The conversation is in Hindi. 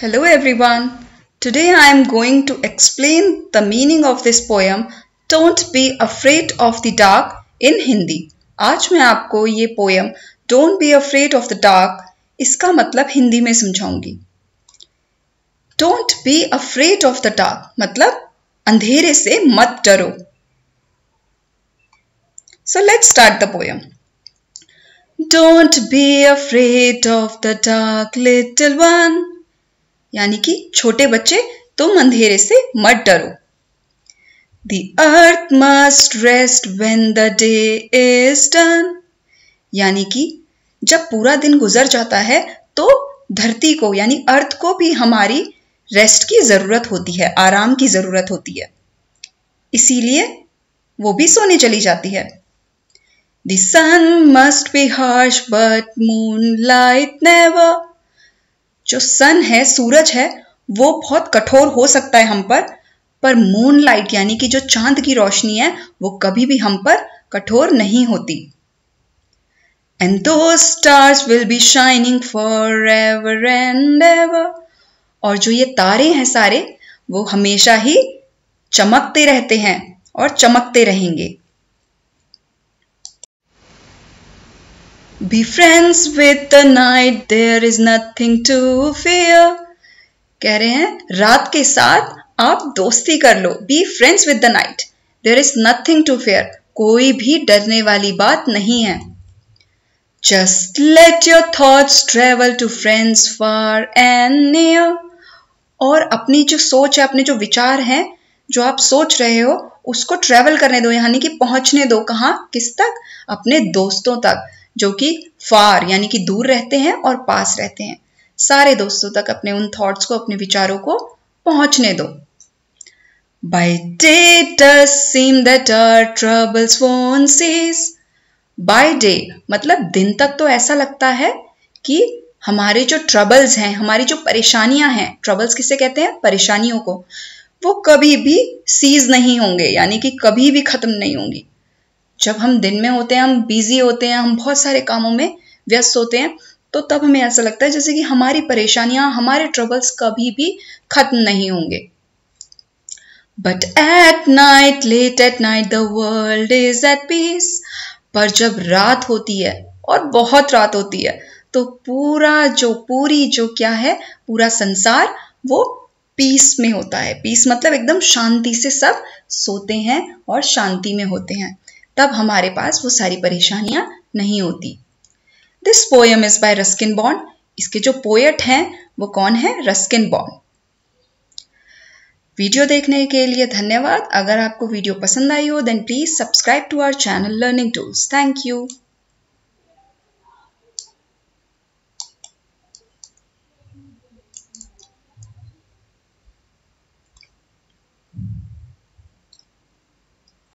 Hello everyone. Today I am going to explain the meaning of this poem Don't be afraid of the dark in Hindi. आज मैं आपको ये poem Don't be afraid of the dark इसका मतलब हिंदी में समझाऊंगी Don't be afraid of the dark मतलब अंधेरे से मत डरो So let's start the poem. Don't be afraid of the dark, little one. यानी कि छोटे बच्चे तुम तो अंधेरे से मत डरो The earth must rest when the day is यानी कि जब पूरा दिन गुजर जाता है तो धरती को यानी अर्थ को भी हमारी रेस्ट की ज़रूरत होती है आराम की ज़रूरत होती है इसीलिए वो भी सोने चली जाती है the sun must be harsh but moonlight never जो सन है सूरज है वो बहुत कठोर हो सकता है हम पर पर मून लाइट यानी कि जो चांद की रोशनी है वो कभी भी हम पर कठोर नहीं होती and though stars will be shining forever and ever और जो ये तारे हैं सारे वो हमेशा ही चमकते रहते हैं और चमकते रहेंगे Be friends with the night, there is nothing to fear. कह रहे हैं रात के साथ आप दोस्ती कर लो be friends with the night there is nothing to fear कोई भी डरने वाली बात नहीं है just let your thoughts travel to friends far and near और अपनी जो सोच है अपने जो विचार हैं जो आप सोच रहे हो उसको ट्रेवल करने दो यानी कि पहुंचने दो कहाँ किस तक अपने दोस्तों तक जो कि फार यानी कि दूर रहते हैं और पास रहते हैं सारे दोस्तों तक अपने उन थॉट्स को अपने विचारों को पहुंचने दो By day does seem that our troubles won't cease. By day मतलब दिन तक तो ऐसा लगता है कि हमारे जो ट्रबल्स हैं हमारी जो परेशानियां हैं ट्रबल्स किसे कहते हैं परेशानियों को वो कभी भी सीज नहीं होंगे यानी कि कभी भी खत्म नहीं होंगी जब हम दिन में होते हैं हम बिजी होते हैं हम बहुत सारे कामों में व्यस्त होते हैं तो तब हमें ऐसा लगता है जैसे कि हमारी परेशानियां हमारे ट्रबल्स कभी भी खत्म नहीं होंगे but at night late at night the world is at peace पर जब रात होती है और बहुत रात होती है तो पूरा जो पूरी जो क्या है पूरा संसार वो पीस में होता है पीस मतलब एकदम शांति से सब सोते हैं और शांति में होते हैं तब हमारे पास वो सारी परेशानियां नहीं होती this poem is by Ruskin Bond इसके जो पोएट हैं वो कौन है रस्किन बॉन्ड वीडियो देखने के लिए धन्यवाद अगर आपको वीडियो पसंद आई हो then please subscribe to our channel learning tools thank you